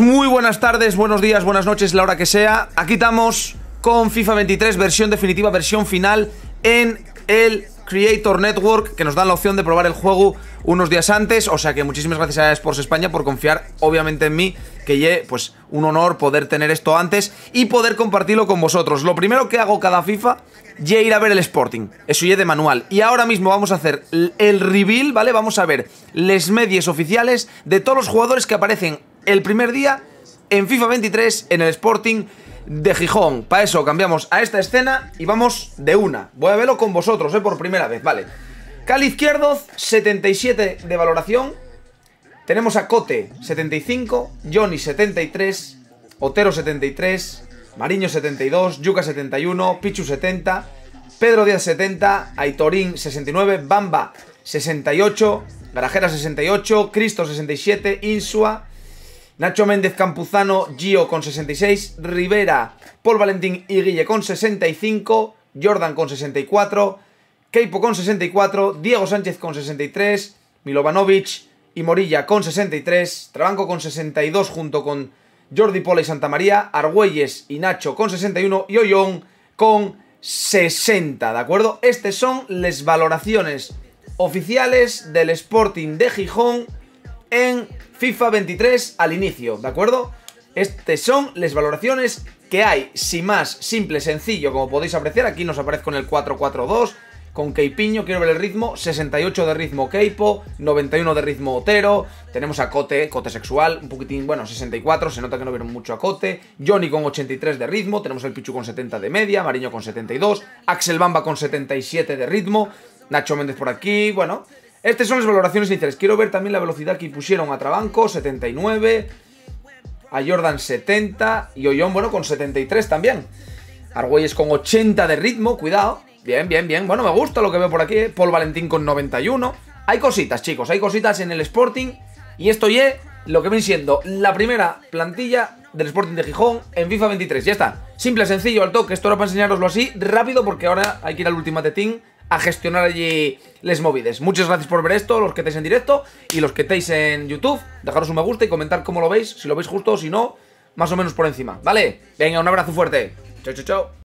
muy buenas tardes, buenos días, buenas noches, la hora que sea. Aquí estamos con FIFA 23, versión definitiva, versión final en el Creator Network, que nos dan la opción de probar el juego unos días antes. O sea que muchísimas gracias a Sports España por confiar, obviamente, en mí, que ye, pues un honor poder tener esto antes y poder compartirlo con vosotros. Lo primero que hago cada FIFA ye ir a ver el Sporting. Eso ye de manual. Y ahora mismo vamos a hacer el reveal, ¿vale? Vamos a ver les medias oficiales de todos los jugadores que aparecen el primer día en FIFA 23 en el Sporting de Gijón. Para eso cambiamos a esta escena y vamos de una. Voy a verlo con vosotros, eh, por primera vez, vale. Cali izquierdo, 77 de valoración. Tenemos a Cote, 75. Johnny, 73. Otero, 73. Mariño, 72. Yuka 71. Pichu, 70. Pedro Díaz 70, Aitorín 69, Bamba 68, Garajera 68, Cristo 67, Insua Nacho Méndez Campuzano, Gio con 66, Rivera, Paul Valentín y Guille con 65, Jordan con 64, Keipo con 64, Diego Sánchez con 63, Milovanovic y Morilla con 63, Trabanco con 62 junto con Jordi Pola y Santa María, Argüelles y Nacho con 61 y Ollón con 60, ¿de acuerdo? Estas son las valoraciones oficiales del Sporting de Gijón en FIFA 23 al inicio, ¿de acuerdo? Estas son las valoraciones que hay, sin más, simple, sencillo, como podéis apreciar, aquí nos aparece con el 4-4-2, con Keipiño, quiero ver el ritmo, 68 de ritmo Keipo, 91 de ritmo Otero, tenemos a Cote, Cote sexual, un poquitín, bueno, 64, se nota que no vieron mucho a Cote, Johnny con 83 de ritmo, tenemos el Pichu con 70 de media, Mariño con 72, Axel Bamba con 77 de ritmo, Nacho Méndez por aquí, bueno, estas son las valoraciones iniciales. Quiero ver también la velocidad que pusieron a Trabanco, 79, a Jordan 70 y Ollón, bueno, con 73 también. Argüelles con 80 de ritmo, cuidado. Bien, bien, bien. Bueno, me gusta lo que veo por aquí. Eh. Paul Valentín con 91. Hay cositas, chicos, hay cositas en el Sporting. Y esto ya lo que ven siendo la primera plantilla del Sporting de Gijón en FIFA 23. Ya está. Simple, sencillo, al toque. Esto era para enseñaroslo así, rápido, porque ahora hay que ir al último team a gestionar allí les movides. Muchas gracias por ver esto, los que estáis en directo y los que estáis en YouTube. Dejaros un me gusta y comentar cómo lo veis, si lo veis justo o si no, más o menos por encima. ¿Vale? Venga, un abrazo fuerte. Chao, chao, chao.